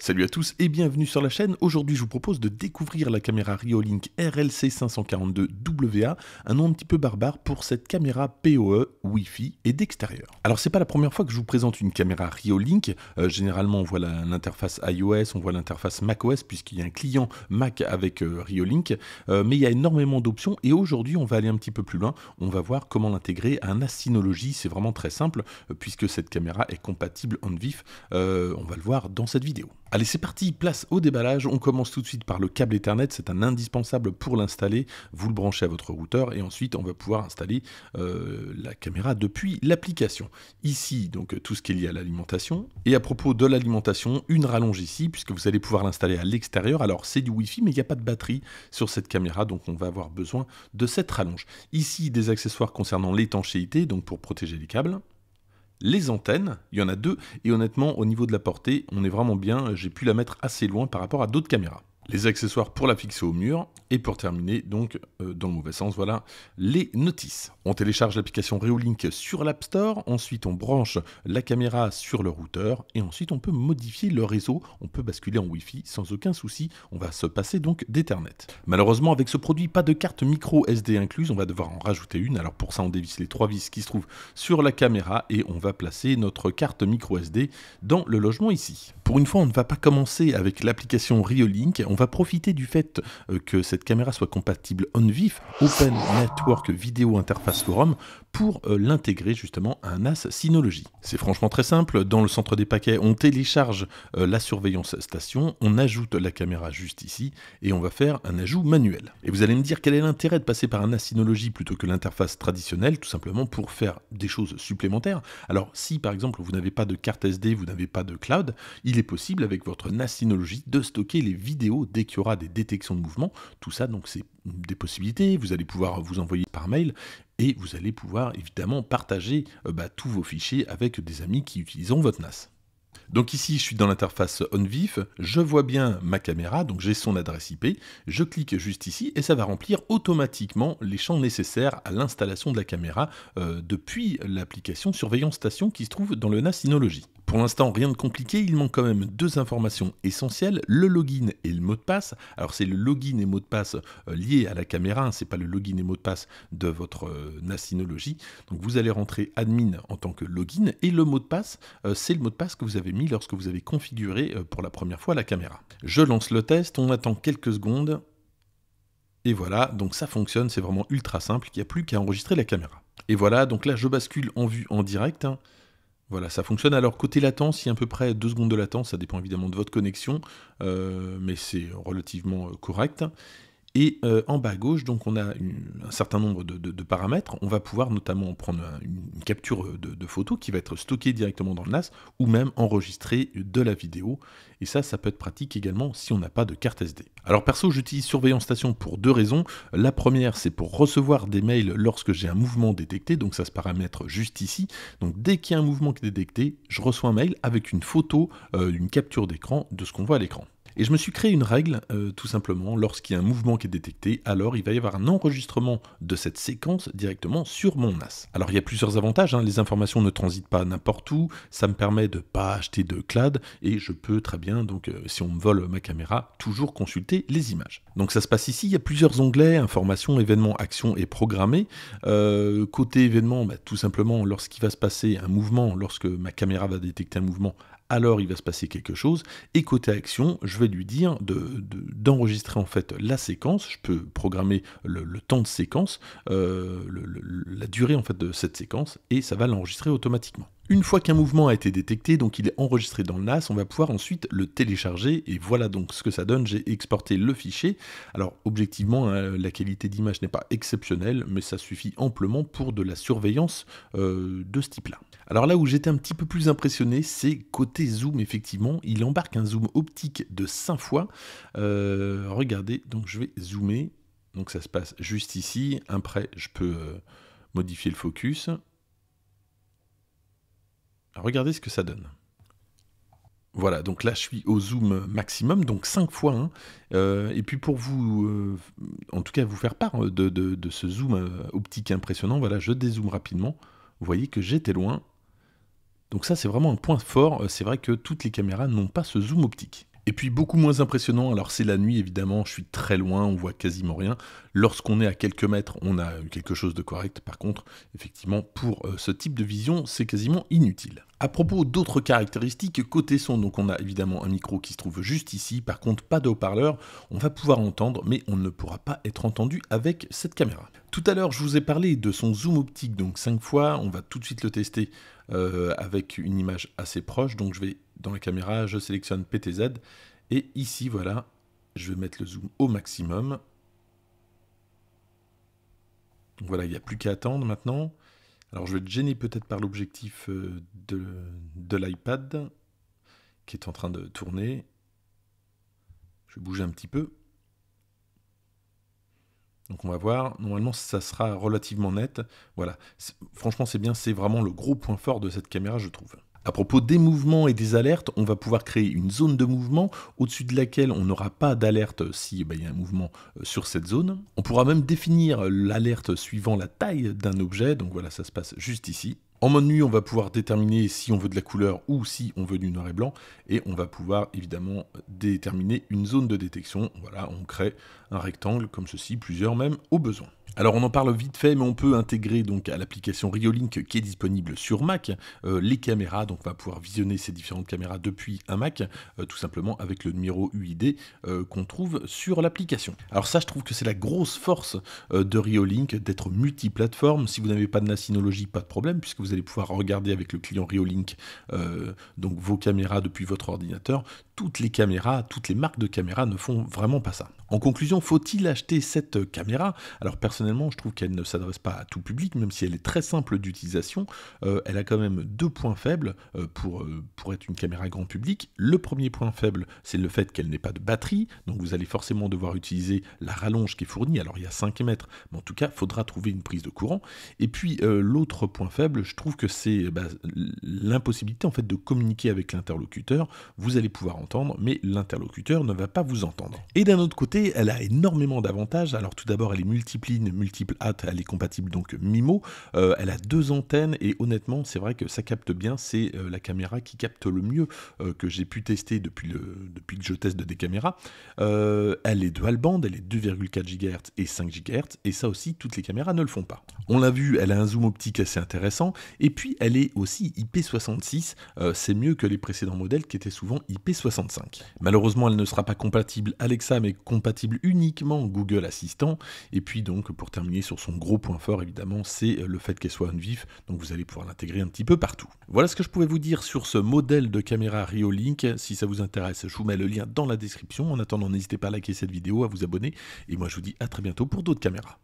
Salut à tous et bienvenue sur la chaîne. Aujourd'hui, je vous propose de découvrir la caméra Riolink RLC 542 WA, un nom un petit peu barbare pour cette caméra PoE Wi-Fi et d'extérieur. Alors, c'est pas la première fois que je vous présente une caméra Riolink. Euh, généralement, on voit l'interface iOS, on voit l'interface macOS puisqu'il y a un client Mac avec euh, Riolink, euh, mais il y a énormément d'options et aujourd'hui, on va aller un petit peu plus loin. On va voir comment l'intégrer à un Synology. C'est vraiment très simple puisque cette caméra est compatible en vif. on va le voir dans cette vidéo. Allez, c'est parti, place au déballage. On commence tout de suite par le câble Ethernet, c'est un indispensable pour l'installer. Vous le branchez à votre routeur et ensuite on va pouvoir installer euh, la caméra depuis l'application. Ici, donc tout ce qui est lié à l'alimentation. Et à propos de l'alimentation, une rallonge ici, puisque vous allez pouvoir l'installer à l'extérieur. Alors c'est du Wi-Fi, mais il n'y a pas de batterie sur cette caméra, donc on va avoir besoin de cette rallonge. Ici, des accessoires concernant l'étanchéité, donc pour protéger les câbles les antennes, il y en a deux, et honnêtement, au niveau de la portée, on est vraiment bien, j'ai pu la mettre assez loin par rapport à d'autres caméras les accessoires pour la fixer au mur, et pour terminer, donc, euh, dans le mauvais sens, voilà, les notices. On télécharge l'application Reolink sur l'App Store, ensuite on branche la caméra sur le routeur, et ensuite on peut modifier le réseau, on peut basculer en Wi-Fi sans aucun souci, on va se passer donc d'Ethernet. Malheureusement, avec ce produit, pas de carte micro SD incluse, on va devoir en rajouter une, alors pour ça on dévisse les trois vis qui se trouvent sur la caméra, et on va placer notre carte micro SD dans le logement ici. Pour une fois, on ne va pas commencer avec l'application Reolink, on va profiter du fait euh, que cette caméra soit compatible OnVIF, Open Network Video Interface Forum, pour euh, l'intégrer justement à un NAS Synology. C'est franchement très simple, dans le centre des paquets, on télécharge euh, la surveillance station, on ajoute la caméra juste ici, et on va faire un ajout manuel. Et vous allez me dire quel est l'intérêt de passer par un NAS Synology plutôt que l'interface traditionnelle, tout simplement pour faire des choses supplémentaires. Alors si par exemple vous n'avez pas de carte SD, vous n'avez pas de cloud, il est possible avec votre NAS Synology de stocker les vidéos dès qu'il y aura des détections de mouvement. Tout ça, donc, c'est des possibilités. Vous allez pouvoir vous envoyer par mail et vous allez pouvoir évidemment partager euh, bah, tous vos fichiers avec des amis qui utiliseront votre NAS. Donc ici, je suis dans l'interface OnVif, je vois bien ma caméra, donc j'ai son adresse IP, je clique juste ici et ça va remplir automatiquement les champs nécessaires à l'installation de la caméra euh, depuis l'application surveillance station qui se trouve dans le NAS Synology. Pour l'instant, rien de compliqué, il manque quand même deux informations essentielles, le login et le mot de passe. Alors c'est le login et mot de passe euh, lié à la caméra, ce hein, c'est pas le login et mot de passe de votre euh, nassinologie. Donc vous allez rentrer admin en tant que login et le mot de passe, euh, c'est le mot de passe que vous avez mis lorsque vous avez configuré pour la première fois la caméra. Je lance le test, on attend quelques secondes. Et voilà, donc ça fonctionne, c'est vraiment ultra simple, il n'y a plus qu'à enregistrer la caméra. Et voilà, donc là je bascule en vue en direct. Hein. Voilà, ça fonctionne. Alors côté latence, il y a à peu près 2 secondes de latence, ça dépend évidemment de votre connexion, euh, mais c'est relativement euh, correct. Et euh, en bas à gauche, donc on a un certain nombre de, paramètres. On va pouvoir notamment prendre une capture euh, de, photo qui va être stockée directement dans le NAS ou même enregistrer de la vidéo. Et ça, ça peut être pratique également si on n'a pas de carte SD. Alors perso, j'utilise Surveillance Station pour deux raisons. La première, c'est pour recevoir des mails lorsque j'ai un mouvement détecté, donc ça se paramètre juste ici. Donc dès qu'il y a un mouvement qui est détecté, je reçois un mail avec une photo, euh, une capture d'écran de ce qu'on voit à l'écran. Et je me suis créé une règle, euh, tout simplement, lorsqu'il y a un mouvement qui est détecté, alors il va y avoir un enregistrement de cette séquence directement sur mon NAS. Alors il y a plusieurs avantages, hein. les informations ne transitent pas n'importe où, ça me permet de pas acheter de cloud, et je peux très bien, donc euh, si on me vole ma caméra, toujours consulter les images. Donc ça se passe ici, il y a plusieurs onglets, informations, événements, actions et programmés. Euh, côté événements, bah, tout simplement, lorsqu'il va se passer un mouvement, lorsque ma caméra va détecter un mouvement, alors il va se passer quelque chose. Et côté action, je vais lui dire d'enregistrer en fait la séquence. Je peux programmer le, temps de séquence, euh, la durée en fait de cette séquence, et ça va l'enregistrer automatiquement. Une fois qu'un mouvement a été détecté, donc il est enregistré dans le NAS, on va pouvoir ensuite le télécharger et voilà donc ce que ça donne, j'ai exporté le fichier. Alors objectivement, hein, la qualité d'image n'est pas exceptionnelle, mais ça suffit amplement pour de la surveillance euh, de ce type-là. Alors là où j'étais un petit peu plus impressionné, c'est côté zoom, effectivement, il embarque un zoom optique de 5 fois. Euh, regardez, donc je vais zoomer, donc ça se passe juste ici, après je peux... Euh, modifier le focus, Regardez ce que ça donne. Voilà, donc là je suis au zoom maximum, donc 5 fois 1. Hein. Euh, et puis pour vous, euh, en tout cas vous faire part euh, de, de ce zoom optique impressionnant, voilà, je dézoome rapidement. Vous voyez que j'étais loin. Donc ça c'est vraiment un point fort, c'est vrai que toutes les caméras n'ont pas ce zoom optique. Et puis beaucoup moins impressionnant, alors c'est la nuit évidemment, je suis très loin, on voit quasiment rien. Lorsqu'on est à quelques mètres, on a quelque chose de correct. Par contre, effectivement, pour euh, ce type de vision, c'est quasiment inutile. À propos d'autres caractéristiques, côté son, donc on a évidemment un micro qui se trouve juste ici, par contre pas de haut-parleur, on va pouvoir entendre, mais on ne pourra pas être entendu avec cette caméra. Tout à l'heure, je vous ai parlé de son zoom optique, donc 5 fois, on va tout de suite le tester euh, avec une image assez proche, donc je vais dans la caméra, je sélectionne PTZ. Et ici, voilà, je vais mettre le zoom au maximum. voilà, il n'y a plus qu'à attendre maintenant. Alors je vais être gêné peut-être par l'objectif euh, de, de l'iPad qui est en train de tourner. Je vais bouger un petit peu. Donc on va voir, normalement ça sera relativement net. Voilà, franchement c'est bien, c'est vraiment le gros point fort de cette caméra je trouve. À propos des mouvements et des alertes, on va pouvoir créer une zone de mouvement au-dessus de laquelle on n'aura pas d'alerte si eh ben, il y a un mouvement euh, sur cette zone. On pourra même définir euh, l'alerte suivant la taille d'un objet, donc voilà, ça se passe juste ici. En mode nuit, on va pouvoir déterminer si on veut de la couleur ou si on veut du noir et blanc, et on va pouvoir évidemment déterminer une zone de détection. Voilà, on crée un rectangle comme ceci, plusieurs même au besoin. Alors on en parle vite fait, mais on peut intégrer donc à l'application Riolink qui est disponible sur Mac euh, les caméras, donc on va pouvoir visionner ces différentes caméras depuis un Mac, euh, tout simplement avec le numéro UID euh, qu'on trouve sur l'application. Alors ça, je trouve que c'est la grosse force de Riolink d'être multiplateforme. Si vous n'avez pas de la pas de problème, puisque vous allez pouvoir regarder avec le client RioLink euh, donc vos caméras depuis votre ordinateur. Toutes les caméras, toutes les marques de caméras ne font vraiment pas ça. En conclusion, faut-il acheter cette caméra Alors personnellement, je trouve qu'elle ne s'adresse pas à tout public, même si elle est très simple d'utilisation. Euh, elle a quand même deux points faibles euh, pour, euh, pour être une caméra grand public. Le premier point faible, c'est le fait qu'elle n'ait pas de batterie, donc vous allez forcément devoir utiliser la rallonge qui est fournie. Alors il y a 5 mètres, mais en tout cas, faudra trouver une prise de courant. Et puis l'autre point faible, je je trouve que c'est eh ben, l'impossibilité en fait de communiquer avec l'interlocuteur. Vous allez pouvoir entendre, mais l'interlocuteur ne va pas vous entendre. Et d'un autre côté, elle a énormément d'avantages. Alors tout d'abord, elle est in, multiple hâte, elle est compatible donc MIMO. Euh, elle a deux antennes et honnêtement, c'est vrai que ça capte bien. C'est euh, la caméra qui capte le mieux euh, que j'ai pu tester depuis, le, depuis que je teste des caméras. elle est dual band, elle est 2,4 GHz et 5 GHz et ça aussi, toutes les caméras ne le font pas. On l'a vu, elle a un zoom optique assez intéressant et puis elle est aussi IP66, euh, c'est mieux que les précédents modèles qui étaient souvent IP65. Malheureusement, elle ne sera pas compatible Alexa, mais compatible uniquement Google Assistant. Et puis donc, pour terminer sur son gros point fort, évidemment, c'est euh, le fait qu'elle soit un vif donc vous allez pouvoir l'intégrer un petit peu partout. Voilà ce que je pouvais vous dire sur ce modèle de caméra Riolink. Si ça vous intéresse, je vous mets le lien dans la description. En attendant, n'hésitez pas à liker cette vidéo, à vous abonner, et moi je vous dis à très bientôt pour d'autres caméras.